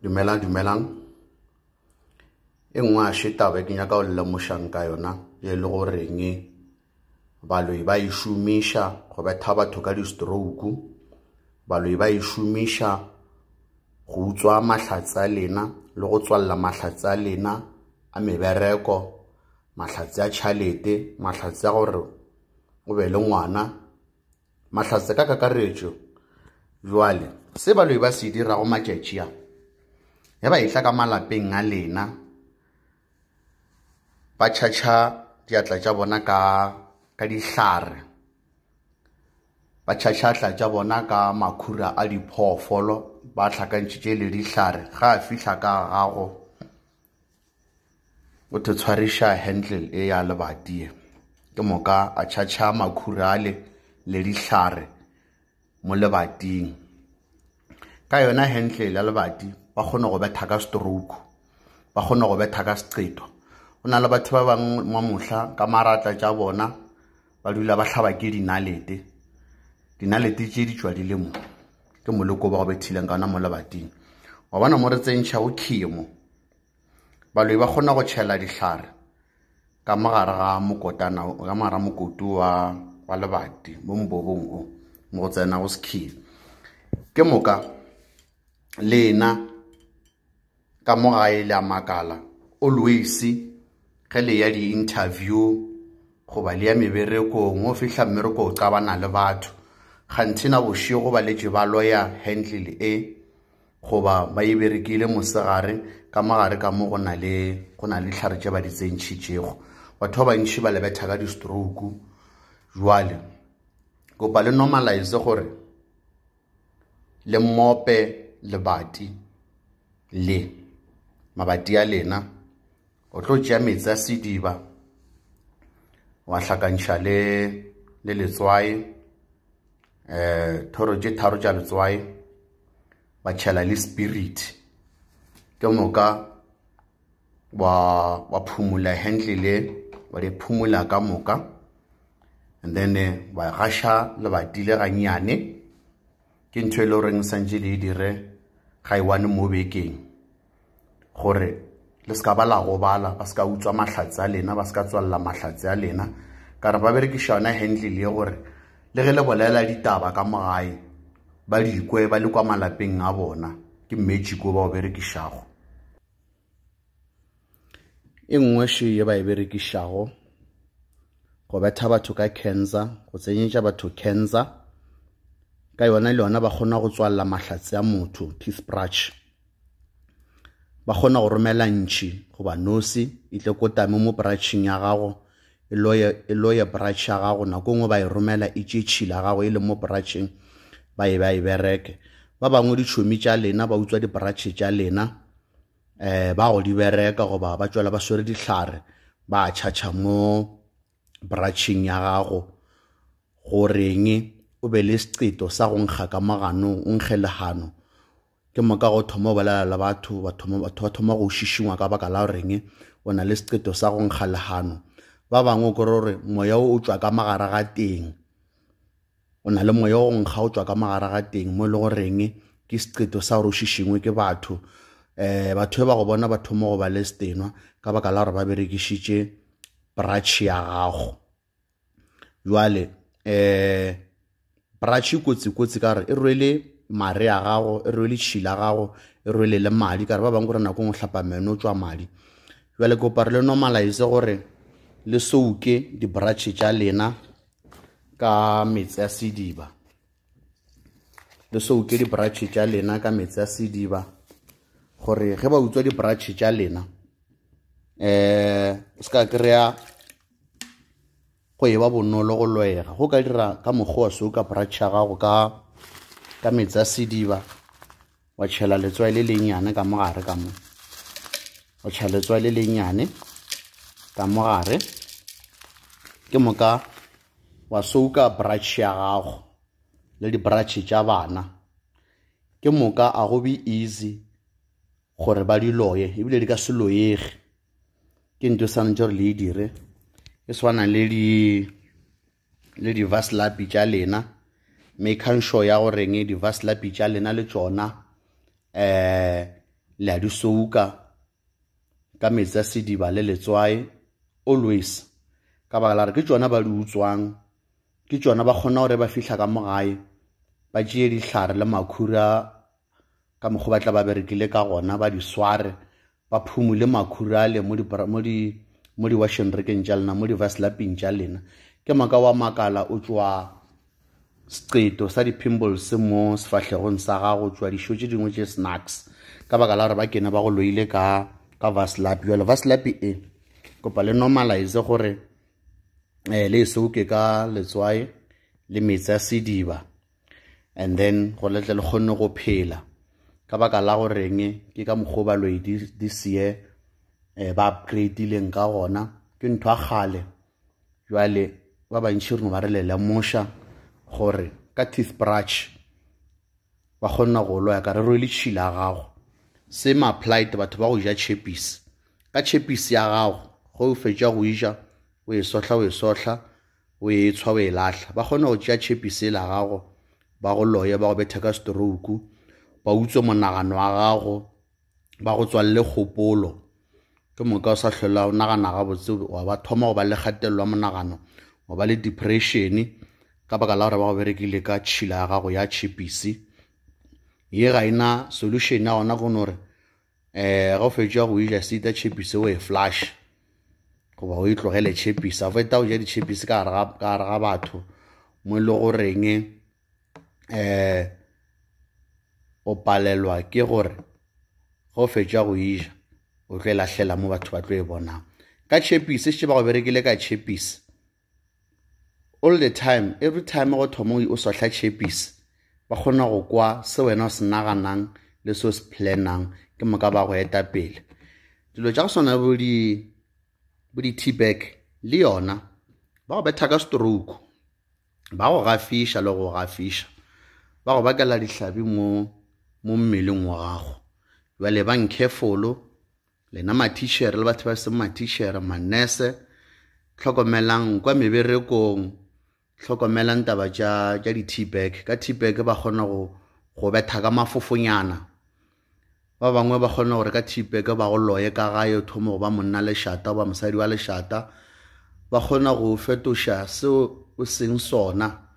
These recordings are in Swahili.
Dumelang, dumelang. E nngwe ya shitaba e ke nyaka go lemošang ka yona e le goreng e? baloi ba e šomiša go betha batho ka di-stroke baloi ba e šomiša go utswa mahlatse a lena le go tswalela mahlatse a lena a mebereko mahlatse a tšhalete mahlatse a gore o be le ngwana mahlatse ka kakaretso jale se baloi ba se dirago matšatšia ya ba ehla ka malapeng a lena ba tšhatšha diatla tša bona ka ka dihlare ba tšhatšha tla tša bona ka makhura a diphoofolo ba hlakantšhitše le dihlare ga a fihla ka gago o te tshwariša handle e ya lebatie ke moka a tšhatšha makhura a le le dihlare mo lebating ka yona handle ya lebati ba kgona go betha ka stroke ba kgona go betha ka seqeto go na le batho ba bangwe mamotlha ka maratla tja bona ba dula ba tlhaba ke dinalete dinalete tse di tswa di le mo ke moleko ba go bethileng ka ona mo lebating wa bona mo re tsentšha go khemo baloi ba kgona go tšhela ditlhare ka mogare ga mokotana ka mogare mokotu wa wa lebati mo mbobong o mo go tsena go sekhile ke moka lena ka mo gae le a makala always ge le ya di-interview goba le ya meberekong o fitlha mmereko o qabana le batho kganthe na bošio baletse ba lawyer handle e goba ba eberekile mosegare ka mogare ka mo go na le tlhare tše ba di tsentšhitšego batho ba bantši ba lebetha ka di-stroke jwale kopa le normalize gore le mmope lebati le mabati a lena o tlo tšea metsi a sediba wa tlhakantšha le letswae eh, um thoro tše tharo tša letswae ba tšhela le spirit ke moka wa phumola phumula handle le ba le phumula ka moka and then eh, wa gasha lebati le gannyane ke ntho e le goreng santse le e dire ga e one mo bekeng gore le seka ba la gobala ba seka utswa matlhatsi a lena ba seka tswalela matlhatsi a lena ka re ba berekisa yone handlele gore le ge le bolela ditaba ka mogae ba dikwe ba le kwa malapeng a bona ke mmetsiko ba o berekišago e nngwe sheye e ba e berekišago go betha batho ka cancer go tsenyetsa batho cancer ka yona le yona ba kgona go tswalela matlhatsi a motho peace brach ba kgona go romela ntšhi goba nosi e tle tame mo brancheng ya gago e loye e branch ya gago nako e ngwe ba e romela e tse tšhila gago e leng mo brancheng ba e ba e bereke ba bangwe ditšhomi tša lena ba utswa di tša lena um ba go di bereka goba ba tswela ba swere ditlhare ba tšhatšha mo brancheng ya gago goreng o e be le seceto sa go nkga ka maganong o nkge legano ke moka go thoma bolela la batho batho ba thoma go šišingwa ka baka la goreng o na le seqeto sa go nkga legano ba bangwe o kore gore moya o tswa ka magara ga teng o na le moya o nkga o tswa ka magara ga teng mo e le goreng ke seqeto sa gore o šišingwe ke batho um batho ba go bona ba thoma go ba le setenwa ka baka la gore ba berekišitše bratšhe ya gago jale um eh, bratšhe kotsi-kotsi ka gore e rwele mare a gago e rwele tšhila gago e rwele le madi ka re ba bangwe gore nako e ngwe tlhapa meno e tswa madi jale kopare le normalize gore le souke di tša lena ka metsi a sediba le souke di tša lena ka metsi ya sediba gore ge ba utswa di tša lena um o se ka kry-a go e ba bonolo go loega go ka dira ka mokgwa wa souka brutche ya gago ka ka metsi a sediba wa tšhela letswai le lennyane ka mogare ka mo o tšhela letswai le lennyane ka mogare ke moka wa souka brush ya gago le di-brush tša bana ke moka a go be easy gore ba diloye ebile di ka se loyege ke nto e sanetse gore le e dire e swana le di-vaslapi tša lena making sure ya goreng di-vas lapi tša lena le tšona um eh, le a di souka ka metsi a sediba le letswae always ka baka la re ke tšona ba di utswang ke tšona ba kgona gore ba fihla ka mo gae ba tšee dihlare le makhura ka mokgwa ba tla ba berekile ka gona ba di sware ba phumule makhura a le mo di-washing rekeng tša lena mo di-vas lapeng tša lena ke maka wa makala o tšwa seqeto sa dipimbolse mo sefatlhegong sa gago tswa dišo tse dingwe tse snacks ka baka la gore ba kena ba go loile ka ka vaslapi jalo vaslapi e kopa le normalize gore um le e souke ka letswae le metsi a sediba and then go letle le kgonne go phela ka baka la goreng ke ka mokgwa o baloi di sie um eh, ba upgradeileng ka gona ke ntho a kgale jale ba bantšhi reno ba re lelemoša gore ka teeth brutch ba kgonna go loya ka re roe le tšhila ya gago se maplite batho ba go ja chepise ka chepise ya gago go o e fetsa go ija o e sotlha o e sotlha o e tshwa o e latlha ba kgona go tšea chepise e la gago ba go loye ba go betha ka stroke ba utswe monagano wa gago ba go tswalele kgopolo ke moka o sa tlhola o nagana ga botse wa ba thoma go ba le gatelelo wa monagano wa ba le depression ka baka la gore ba go berekile ka tšhila ya gago ya chipis ye ga ena solution ya gona kone gore um ga o fetsa go ija seta chipis o e flush goba o itlogele e chipis a feta go ja di-chipis ka gare ga batho mo e le goreng um o palelwa ke gore ga o fetsa go ija o tlo e latlhela mo batho ba tlo e bonang ka chipis se se ba go berekile ka chipis all the time every time go thoma o sotlha chepise ba kgona go kwa se wena o se naganang le se o se planang ke moka ba go eta pele dilo tja go sona bo di-teabag le yona ba go betha ka stroke ba go gafiša le go gafiša ba go bakela ditlhabi mo mmeleng wa gago bale bankefolo lena matišhere le batho ba seng matišhere manese tlhokomelang kwa meberekong tlhokomelang taba ja ja di-tea bag ka tea ba kgona go go betha ka mafofonyana ba bangwe ba kgona gore ka tea ba go loye ka gae thomo ba monna lešata ba mosadi wa lešata ba kgona go fetoša seo o seng sona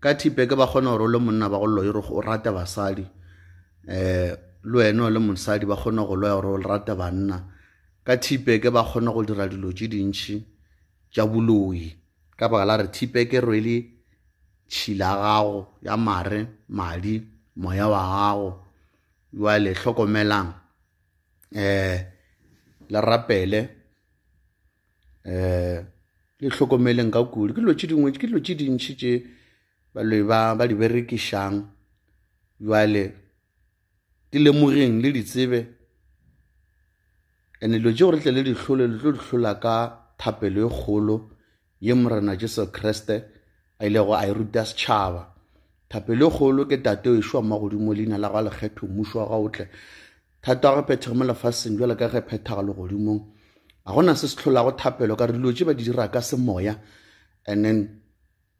ka tea ba kgona gore le monna ba go loye gore o rate basadi um le wena le mosadi ba kgona go loya gore o rate banna ka tea ba kgona go dira dilo tse dintšhi tša boloi ka baka la re thipe ke rwele tšhila gago ya mare madi moya wa gago wa le hlokomelang eh la rapele eh le hlokomeleng ka kudu ke dilo tse dingwe ke dilo tse dintšhi tse baloi ba ba di berekišang jale di lemogeng le di tsebe and dilo tse gore tle le ditlhole le tlo di tlhola ka thapelo e kgolo ye morena jesu kreste a ilego a e ruta setšhaba thapelo kgolo ke tate ešwa magodimo leina la ga lekgetho mmušo wa gaotle thata go phethega mo lefaseng jwale ka ge phethaga legodimong ga gona se se tlholago thapelo ka re dilo tse ba di dira ka semoya and then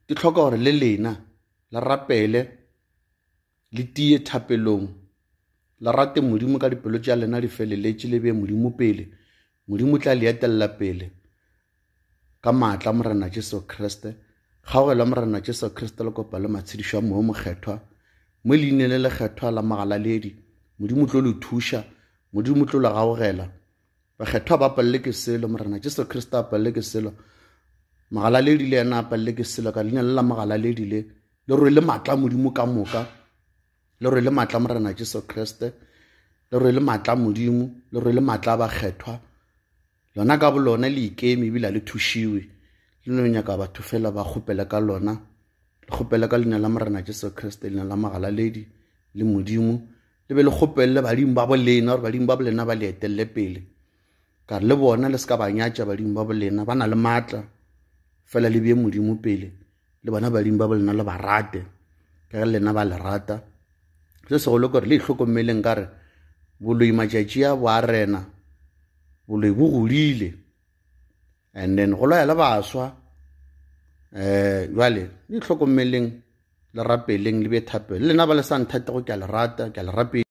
ke tlhoka gore le lena le rapele le tie thapelong le rate modimo ka dipelo tša lena di feleletše le bee modimo pele modimo tla leetelela pele ka maatla morena jesu kriste kgaogelo morena jesu kriste le kopa le matshedišo a moo mokgethwa mo leine le lekgethwa la magalaledi modimo tlo le thuša modimo tlo le gaogela bakgethwa ba palele ke selo morena jesu kriste a palele ke selo magalaledi le yena a palele ke selo ka leina le la magalaledi le le rwe le maatla modimo ka moka le rwe le maatla morena jesu kriste le rwe le maatla modimo le rwe le maatla a bakgethwa lona ka bolona le ikeme ebile a le thušiwe le no nyaka batho fela ba kgopele ka lona le kgopele ka leina la morena jesu kriste leina la magalaledi le modimo le be le gopelele badimo ba bolena gore badimo ba bolena ba le etelele pele ka le bona le se ka ba nyatša badimo ba bolena ba na le maatla fela le bee modimo pele le bona badimo ba bolena le ba rate ka ge lena ba le rata se segolo kore le itlhokomeleng ka re boloi matšatši a bo a rena ole bo golile and then go laela baswa um eh, jale le itlhokomeleng le rapeleng le be thapelo le lena ba le sa nthata go ke a le rata ke a le rapele